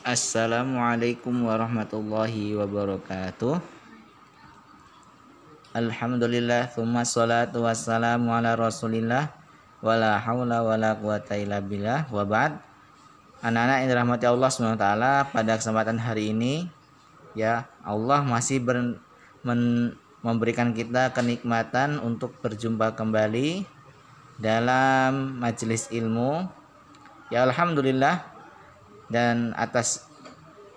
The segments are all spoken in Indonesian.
Assalamualaikum warahmatullahi wabarakatuh Alhamdulillah Thumma salatu wassalamu ala rasulillah Wala hawla wala quwata illa billah Wabad Anak-anak yang dirahmati Allah SWT Pada kesempatan hari ini Ya Allah masih ber, men, memberikan kita kenikmatan untuk berjumpa kembali dalam majelis ilmu. Ya alhamdulillah dan atas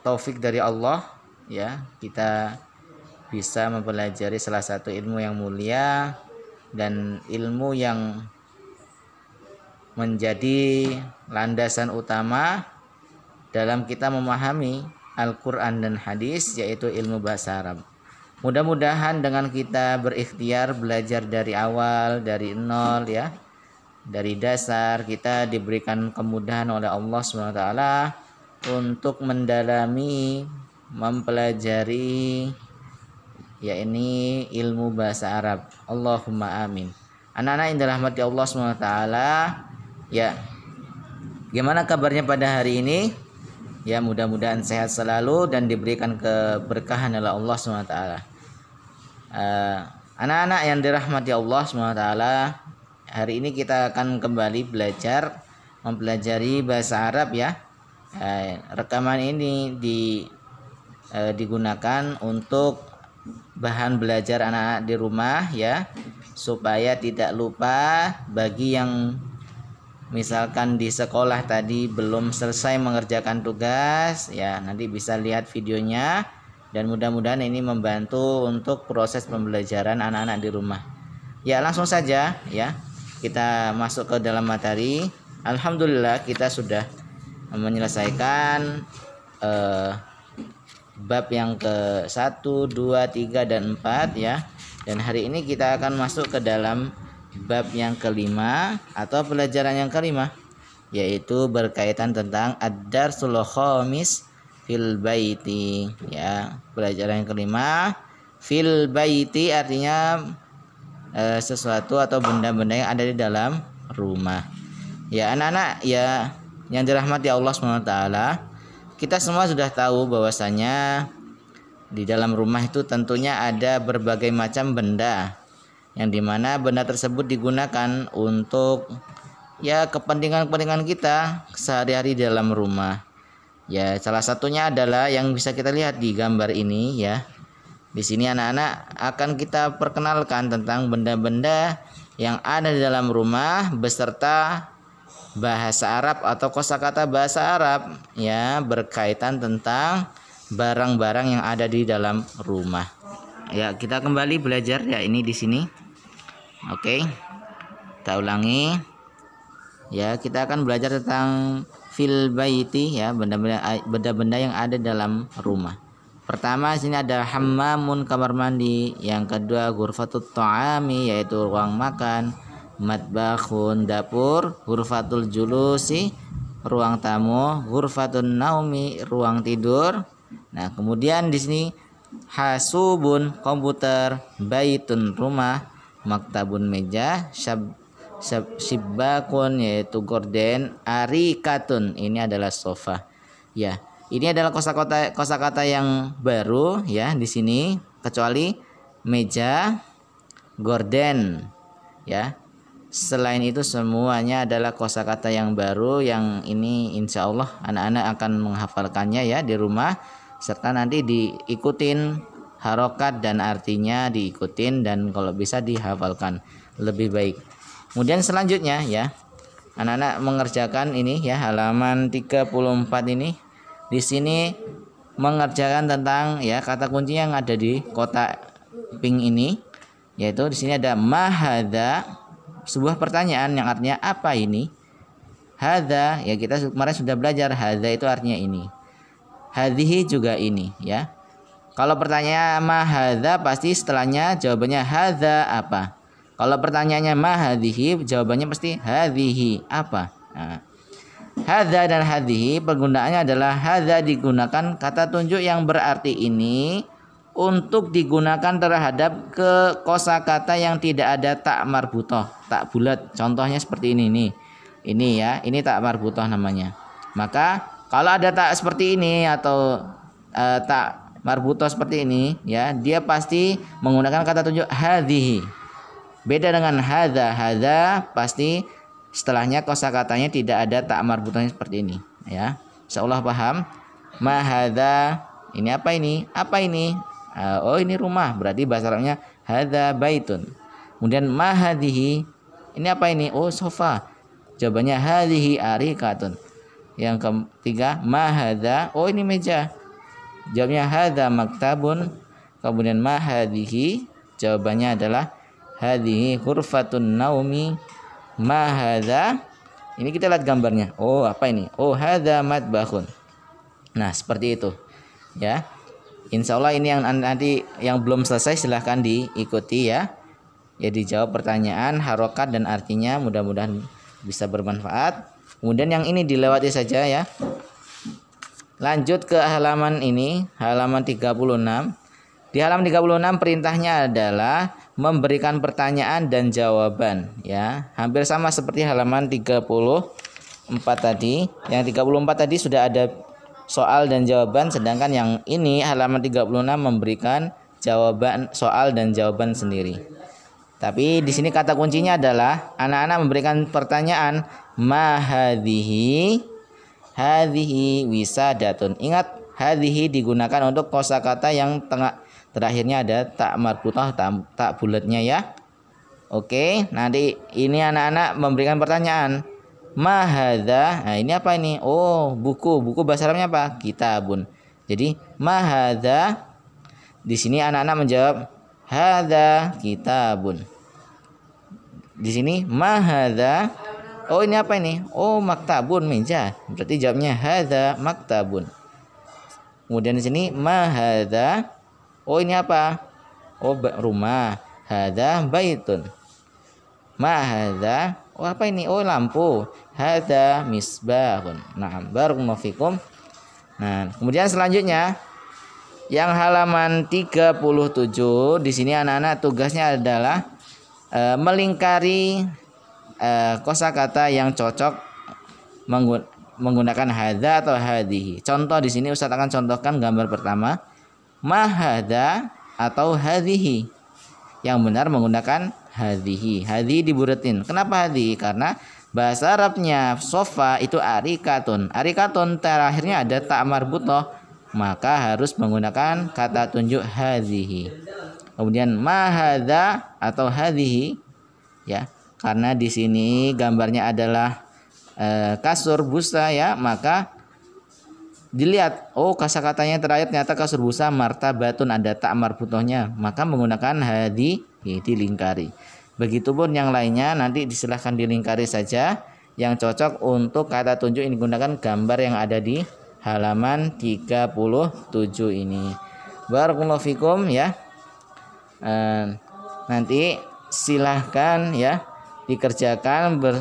taufik dari Allah ya kita bisa mempelajari salah satu ilmu yang mulia dan ilmu yang menjadi landasan utama dalam kita memahami Al-Quran dan hadis yaitu ilmu bahasa Arab. Mudah-mudahan dengan kita berikhtiar belajar dari awal, dari nol ya, dari dasar kita diberikan kemudahan oleh Allah SWT untuk mendalami mempelajari yakni ilmu bahasa Arab Allahumma amin anak-anak yang dirahmati Allah SWT ya gimana kabarnya pada hari ini ya mudah-mudahan sehat selalu dan diberikan keberkahan oleh Allah SWT uh, eh, anak-anak yang dirahmati Allah SWT hari ini kita akan kembali belajar mempelajari bahasa Arab ya Eh, rekaman ini di eh, digunakan untuk bahan belajar anak-anak di rumah ya supaya tidak lupa bagi yang misalkan di sekolah tadi belum selesai mengerjakan tugas ya nanti bisa lihat videonya dan mudah-mudahan ini membantu untuk proses pembelajaran anak-anak di rumah ya langsung saja ya kita masuk ke dalam materi Alhamdulillah kita sudah menyelesaikan eh, bab yang ke 1, 2, 3 dan 4 ya. Dan hari ini kita akan masuk ke dalam bab yang kelima atau pelajaran yang kelima yaitu berkaitan tentang ad sulohomis khamis fil baiti ya. Pelajaran yang kelima fil baiti artinya e, sesuatu atau benda-benda yang ada di dalam rumah. Ya anak-anak ya yang dirahmati Allah SWT kita semua sudah tahu bahwasanya di dalam rumah itu tentunya ada berbagai macam benda yang dimana benda tersebut digunakan untuk ya kepentingan-kepentingan kita sehari-hari dalam rumah ya salah satunya adalah yang bisa kita lihat di gambar ini ya di sini anak-anak akan kita perkenalkan tentang benda-benda yang ada di dalam rumah beserta bahasa Arab atau kosakata bahasa Arab ya berkaitan tentang barang-barang yang ada di dalam rumah. Ya, kita kembali belajar ya ini di sini. Oke. Kita ulangi. Ya, kita akan belajar tentang fil baiti ya, benda-benda benda-benda yang ada dalam rumah. Pertama sini ada hammamun kamar mandi, yang kedua ghurfatut ta'ami yaitu ruang makan matbakhun dapur hurfatul julusi ruang tamu hurfatun naumi ruang tidur nah kemudian di sini hasubun komputer baitun rumah maktabun meja syab, syab yaitu gorden arikatun ini adalah sofa ya ini adalah kosakata kosakata yang baru ya di sini kecuali meja gorden ya Selain itu semuanya adalah kosakata yang baru yang ini insya Allah anak-anak akan menghafalkannya ya di rumah serta nanti diikutin harokat dan artinya diikutin dan kalau bisa dihafalkan lebih baik. Kemudian selanjutnya ya anak-anak mengerjakan ini ya halaman 34 ini di sini mengerjakan tentang ya kata kunci yang ada di kotak pink ini yaitu di sini ada mahada sebuah pertanyaan yang artinya apa ini? Hadza ya kita kemarin sudah belajar hadza itu artinya ini. Hadhihi juga ini ya. Kalau pertanyaan ma hadza pasti setelahnya jawabannya hadza apa? Kalau pertanyaannya ma hadhihi jawabannya pasti hadhihi apa? Nah. Hadza dan hadhihi penggunaannya adalah hadza digunakan kata tunjuk yang berarti ini untuk digunakan terhadap ke kosakata yang tidak ada tak marbutoh, tak bulat. Contohnya seperti ini nih. Ini ya, ini tak marbutoh namanya. Maka kalau ada tak seperti ini atau e, tak marbutoh seperti ini ya, dia pasti menggunakan kata tunjuk hadhi. Beda dengan hadza. Hadza pasti setelahnya kosakatanya tidak ada tak marbutohnya seperti ini ya. seolah paham. Mahada, ini apa ini? Apa ini? Eh, oh ini rumah berarti bahasa Arabnya hadza baitun kemudian ma ini apa ini oh sofa jawabannya hadhihi arikatun yang ketiga ma oh ini meja jawabnya hadza maktabun kemudian ma jawabannya adalah hadhihi hurfatun naumi ma ini kita lihat gambarnya oh apa ini oh hadza matbahun nah seperti itu ya Insya Allah ini yang nanti yang belum selesai silahkan diikuti ya. Ya dijawab pertanyaan, harokat dan artinya mudah-mudahan bisa bermanfaat. Kemudian yang ini dilewati saja ya. Lanjut ke halaman ini, halaman 36. Di halaman 36 perintahnya adalah memberikan pertanyaan dan jawaban ya. Hampir sama seperti halaman 34 tadi. Yang 34 tadi sudah ada soal dan jawaban sedangkan yang ini halaman 36 memberikan jawaban soal dan jawaban sendiri. Tapi di sini kata kuncinya adalah anak-anak memberikan pertanyaan mahadhihi hadhihi wisadatun. Ingat hadhihi digunakan untuk kosakata yang tengah terakhirnya ada tak marbutoh tak, tak bulatnya ya. Oke, nanti ini anak-anak memberikan pertanyaan mahada nah ini apa ini oh buku buku bahasa Arabnya apa kitabun jadi mahada di sini anak-anak menjawab hada kitabun di sini mahada oh ini apa ini oh maktabun meja berarti jawabnya hada maktabun kemudian di sini mahada oh ini apa oh rumah hada baitun mahada Oh, apa ini? Oh, lampu. Hadza misbahun. Naam, barakallahu fikum. Nah, kemudian selanjutnya yang halaman 37 di sini anak-anak tugasnya adalah e, melingkari e, kosakata yang cocok menggun menggunakan hadza atau hadihi. Contoh di sini Ustaz akan contohkan gambar pertama mahada atau hadihi yang benar menggunakan hadhihi. Hadhi diburetin. Kenapa hadhi? Karena bahasa Arabnya sofa itu arikatun. Arikatun terakhirnya ada tak marbutoh maka harus menggunakan kata tunjuk hadhihi. Kemudian mahada atau hadhihi ya. Karena di sini gambarnya adalah e, kasur busa ya, maka dilihat, oh katanya terakhir ternyata kasur busa Marta Batun ada tak marbutohnya, maka menggunakan hadi ya, dilingkari. Begitupun yang lainnya nanti disilahkan dilingkari saja yang cocok untuk kata tunjuk ini gunakan gambar yang ada di halaman 37 ini. Barakallahu fikum ya. Eh, nanti silahkan ya dikerjakan ber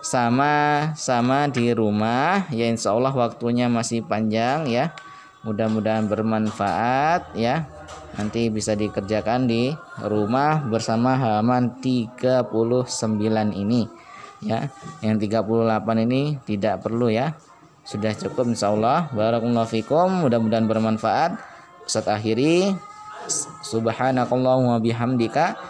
sama-sama di rumah ya insya Allah waktunya masih panjang ya mudah-mudahan bermanfaat ya nanti bisa dikerjakan di rumah bersama halaman 39 ini ya yang 38 ini tidak perlu ya sudah cukup insya Allah barakallahu mudah-mudahan bermanfaat Ustaz akhiri subhanakallahumma bihamdika